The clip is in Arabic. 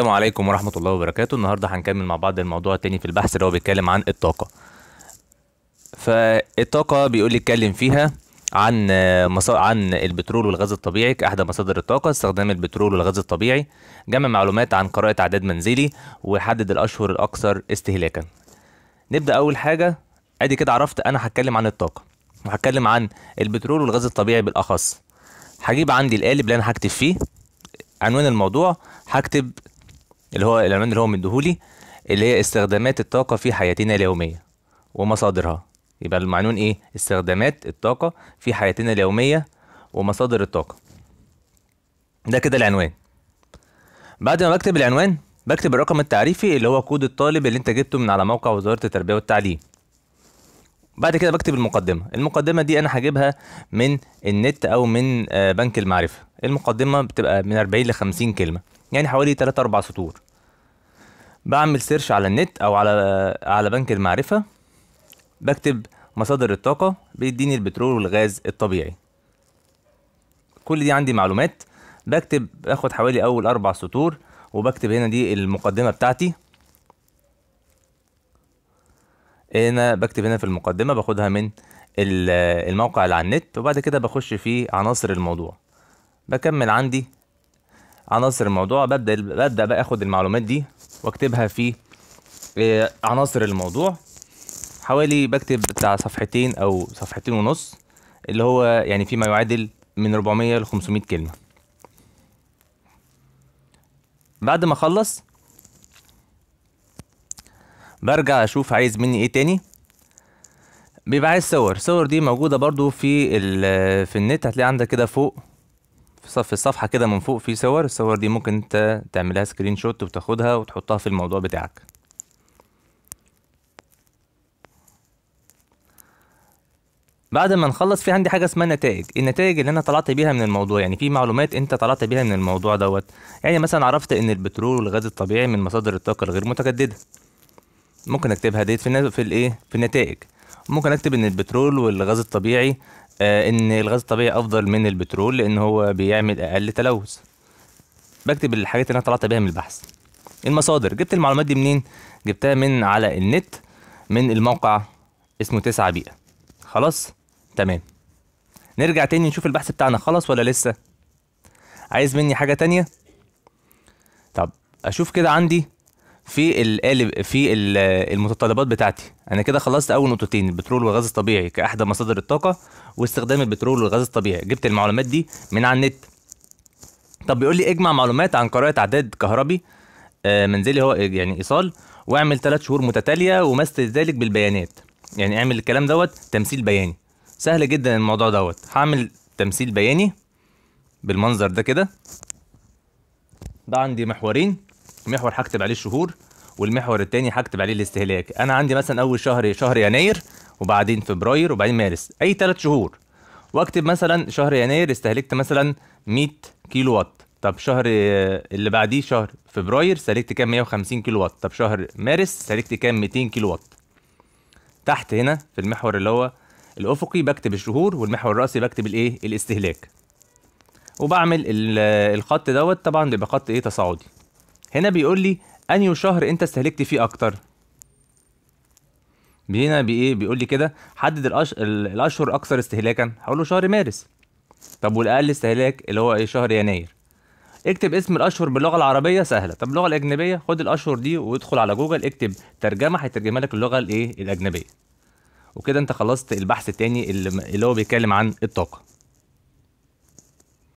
السلام عليكم ورحمة الله وبركاته النهاردة هنكمل مع بعض الموضوع التاني في البحث اللي هو بيتكلم عن الطاقة فالطاقة بيقول لي اتكلم فيها عن مصا... عن البترول والغاز الطبيعي كأحد مصادر الطاقة استخدام البترول والغاز الطبيعي جمع معلومات عن قراءة أعداد منزلي وحدد الأشهر الأكثر استهلاكا نبدأ أول حاجة أدي كده عرفت أنا هتكلم عن الطاقة وهتكلم عن البترول والغاز الطبيعي بالأخص هجيب عندي القالب اللي أنا هكتب فيه عنوان الموضوع هكتب اللي هو العنوان اللي هو مديهولي اللي هي استخدامات الطاقة في حياتنا اليومية ومصادرها يبقى المعنون ايه استخدامات الطاقة في حياتنا اليومية ومصادر الطاقة ده كده العنوان بعد ما بكتب العنوان بكتب الرقم التعريفي اللي هو كود الطالب اللي انت جبته من على موقع وزارة التربية والتعليم بعد كده بكتب المقدمة المقدمة دي انا هجيبها من النت او من آه، بنك المعرفة المقدمة بتبقى من 40 ل 50 كلمة يعني حوالي 3 4 سطور بعمل سيرش على النت او على على بنك المعرفه بكتب مصادر الطاقه بيديني البترول والغاز الطبيعي كل دي عندي معلومات بكتب باخد حوالي اول اربع سطور وبكتب هنا دي المقدمه بتاعتي هنا بكتب هنا في المقدمه باخدها من الموقع اللي على النت وبعد كده بخش في عناصر الموضوع بكمل عندي عناصر الموضوع ببدا ببدا بقى اخد المعلومات دي واكتبها في آه، عناصر الموضوع حوالي بكتب بتاع صفحتين او صفحتين ونص اللي هو يعني فيما يعادل من 400 ل 500 كلمه بعد ما اخلص برجع اشوف عايز مني ايه تاني بيبقى عايز صور صور دي موجوده برضو في في النت هتلاقي عندك كده فوق في الصفحه كده من فوق في صور الصور دي ممكن انت تعملها سكرين شوت وتاخدها وتحطها في الموضوع بتاعك بعد ما نخلص في عندي حاجه اسمها نتائج النتائج اللي انا طلعت بيها من الموضوع يعني في معلومات انت طلعت بيها من الموضوع دوت يعني مثلا عرفت ان البترول والغاز الطبيعي من مصادر الطاقه الغير متجدده ممكن اكتبها ديت في في الايه في النتائج ممكن اكتب ان البترول والغاز الطبيعي آه، ان الغاز الطبيعي افضل من البترول لان هو بيعمل اقل تلوث بكتب الحاجات اللي انا طلعت بيها من البحث المصادر جبت المعلومات دي منين جبتها من على النت من الموقع اسمه تسعة بيئة خلاص تمام نرجع تاني نشوف البحث بتاعنا خلاص ولا لسه عايز مني حاجة تانية طب اشوف كده عندي في القالب في المتطلبات بتاعتي انا كده خلصت اول نقطتين البترول والغاز الطبيعي كاحدى مصادر الطاقه واستخدام البترول والغاز الطبيعي جبت المعلومات دي من على النت طب بيقول لي اجمع معلومات عن قراءه اعداد كهربي آه، منزلي هو يعني ايصال واعمل ثلاث شهور متتاليه ومثل ذلك بالبيانات يعني اعمل الكلام دوت تمثيل بياني سهل جدا الموضوع دوت هعمل تمثيل بياني بالمنظر ده كده ده عندي محورين محور هكتب عليه الشهور والمحور الثاني هكتب عليه الاستهلاك انا عندي مثلا اول شهر شهر يناير وبعدين فبراير وبعدين مارس اي ثلاث شهور واكتب مثلا شهر يناير استهلكت مثلا 100 كيلو وات طب شهر اللي بعديه شهر فبراير استهلكت كام 150 كيلو وات طب شهر مارس استهلكت كام 200 كيلو وات تحت هنا في المحور اللي هو الافقي بكتب الشهور والمحور الراسي بكتب الايه الاستهلاك وبعمل الخط دوت طبعا بيبقى خط ايه تصاعدي هنا بيقول لي انهي شهر انت استهلكت فيه اكتر هنا بايه بيقول لي كده حدد الأش... الاشهر الاكثر استهلاكا هقول له شهر مارس طب والاقل استهلاك اللي هو ايه شهر يناير اكتب اسم الاشهر باللغه العربيه سهله طب اللغه الاجنبيه خد الاشهر دي وادخل على جوجل اكتب ترجمه هيترجمها لك اللغه الايه الاجنبيه وكده انت خلصت البحث التاني اللي هو بيتكلم عن الطاقه